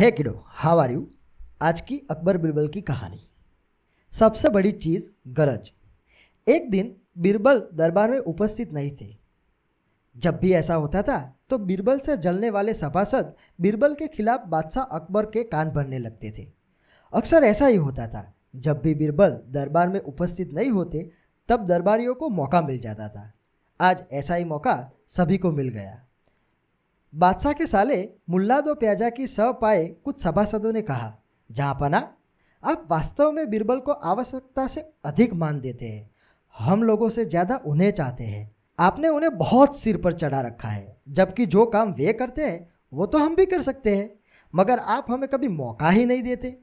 है किडो how are you आज की अकबर बिरबल की कहानी सबसे बड़ी चीज़ गरज एक दिन बिरबल दरबार में उपस्थित नहीं थे जब भी ऐसा होता था तो बिरबल से जलने वाले सभासद बिरबल के खिलाफ बादशाह अकबर के कान भरने लगते थे अक्सर ऐसा ही होता था जब भी बिरबल दरबार में उपस्थित नहीं होते तब दरबारियों को मौका मिल जाता था आज ऐसा ही मौका सभी को मिल गया बादशाह के साले मुल्ला दो प्याजा की सब पाए कुछ सभासदों ने कहा जहाँपना आप वास्तव में बीरबल को आवश्यकता से अधिक मान देते हैं हम लोगों से ज़्यादा उन्हें चाहते हैं आपने उन्हें बहुत सिर पर चढ़ा रखा है जबकि जो काम वे करते हैं वो तो हम भी कर सकते हैं मगर आप हमें कभी मौका ही नहीं देते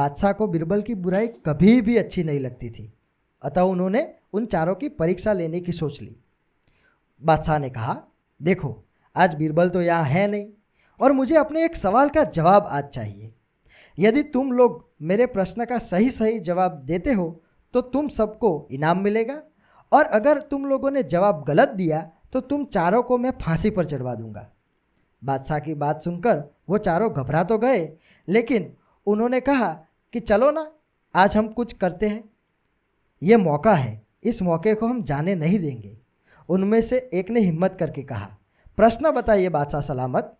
बादशाह को बिरबल की बुराई कभी भी अच्छी नहीं लगती थी अतः उन्होंने उन चारों की परीक्षा लेने की सोच ली बादशाह ने कहा देखो आज बीरबल तो यहाँ है नहीं और मुझे अपने एक सवाल का जवाब आज चाहिए यदि तुम लोग मेरे प्रश्न का सही सही जवाब देते हो तो तुम सबको इनाम मिलेगा और अगर तुम लोगों ने जवाब गलत दिया तो तुम चारों को मैं फांसी पर चढ़वा दूंगा बादशाह की बात सुनकर वो चारों घबरा तो गए लेकिन उन्होंने कहा कि चलो ना आज हम कुछ करते हैं ये मौका है इस मौके को हम जाने नहीं देंगे उनमें से एक ने हिम्मत करके कहा प्रश्न बताइए बादशाह सलामत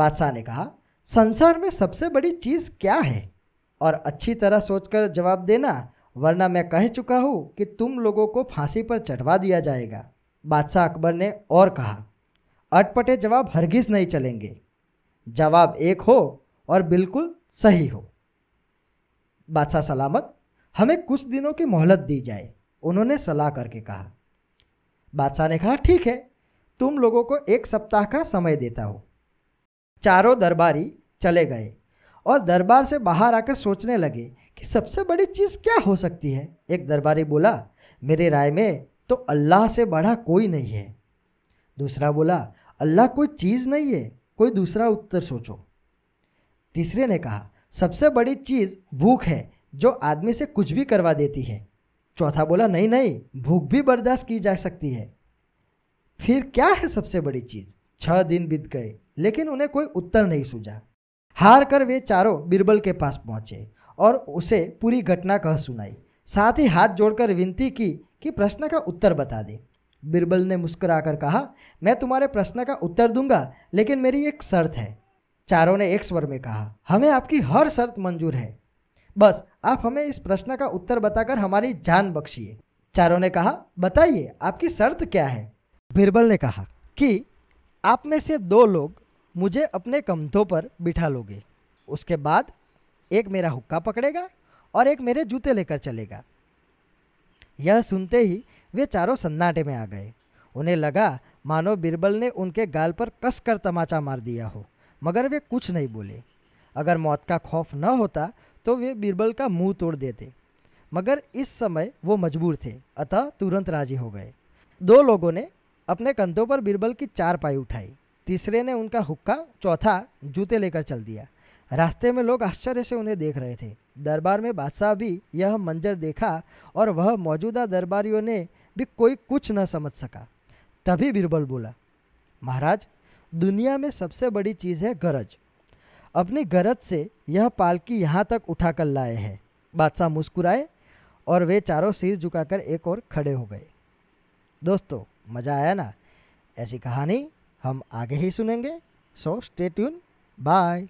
बादशाह ने कहा संसार में सबसे बड़ी चीज़ क्या है और अच्छी तरह सोचकर जवाब देना वरना मैं कह चुका हूँ कि तुम लोगों को फांसी पर चढ़वा दिया जाएगा बादशाह अकबर ने और कहा अटपटे जवाब हरगिज़ नहीं चलेंगे जवाब एक हो और बिल्कुल सही हो बादशाह सलामत हमें कुछ दिनों की मोहलत दी जाए उन्होंने सलाह करके कहा बादशाह ने कहा ठीक है तुम लोगों को एक सप्ताह का समय देता हूँ चारों दरबारी चले गए और दरबार से बाहर आकर सोचने लगे कि सबसे बड़ी चीज़ क्या हो सकती है एक दरबारी बोला मेरे राय में तो अल्लाह से बड़ा कोई नहीं है दूसरा बोला अल्लाह कोई चीज़ नहीं है कोई दूसरा उत्तर सोचो तीसरे ने कहा सबसे बड़ी चीज़ भूख है जो आदमी से कुछ भी करवा देती है चौथा बोला नहीं नहीं भूख भी बर्दाश्त की जा सकती है फिर क्या है सबसे बड़ी चीज छह दिन बीत गए लेकिन उन्हें कोई उत्तर नहीं सूझा हार कर वे चारों बीरबल के पास पहुंचे और उसे पूरी घटना कह सुनाई साथ ही हाथ जोड़कर विनती की कि प्रश्न का उत्तर बता दे बीरबल ने मुस्कुराकर कहा मैं तुम्हारे प्रश्न का उत्तर दूंगा लेकिन मेरी एक शर्त है चारों ने एक स्वर में कहा हमें आपकी हर शर्त मंजूर है बस आप हमें इस प्रश्न का उत्तर बताकर हमारी जान बख्शिए चारों ने कहा बताइए आपकी शर्त क्या है बिरबल ने कहा कि आप में से दो लोग मुझे अपने कंधों पर बिठा लोगे उसके बाद एक मेरा हुक्का पकड़ेगा और एक मेरे जूते लेकर चलेगा यह सुनते ही वे चारों सन्नाटे में आ गए उन्हें लगा मानो बिरबल ने उनके गाल पर कसकर तमाचा मार दिया हो मगर वे कुछ नहीं बोले अगर मौत का खौफ न होता तो वे बिरबल का मुंह तोड़ देते मगर इस समय वो मजबूर थे अतः तुरंत राजी हो गए दो लोगों ने अपने कंधों पर बीरबल की चार पाई उठाई तीसरे ने उनका हुक्का चौथा जूते लेकर चल दिया रास्ते में लोग आश्चर्य से उन्हें देख रहे थे दरबार में बादशाह भी यह मंजर देखा और वह मौजूदा दरबारियों ने भी कोई कुछ न समझ सका तभी बीरबल बोला महाराज दुनिया में सबसे बड़ी चीज़ है गरज अपनी गरज से यह पालकी यहाँ तक उठा कर लाए हैं बादशाह मुस्कुराए और वे चारों सिर झुकाकर एक और खड़े हो गए दोस्तों मज़ा आया ना ऐसी कहानी हम आगे ही सुनेंगे सो स्टे ट्यून बाय